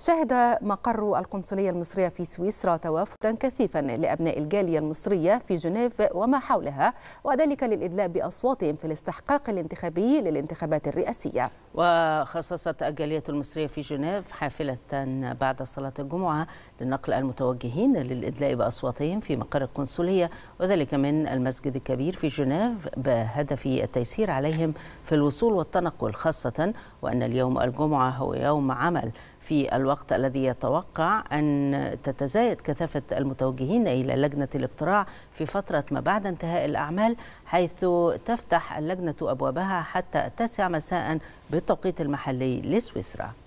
شهد مقر القنصلية المصرية في سويسرا توافدا كثيفا لأبناء الجالية المصرية في جنيف وما حولها وذلك للإدلاء بأصواتهم في الاستحقاق الانتخابي للانتخابات الرئاسية وخصصت الجالية المصرية في جنيف حافلة بعد صلاة الجمعة لنقل المتوجهين للإدلاء بأصواتهم في مقر القنصلية وذلك من المسجد الكبير في جنيف بهدف التيسير عليهم في الوصول والتنقل خاصة وأن اليوم الجمعة هو يوم عمل في الوقت الذي يتوقع أن تتزايد كثافة المتوجهين إلى لجنة الاقتراع في فترة ما بعد انتهاء الأعمال حيث تفتح اللجنة أبوابها حتى التاسع مساء بالتوقيت المحلي لسويسرا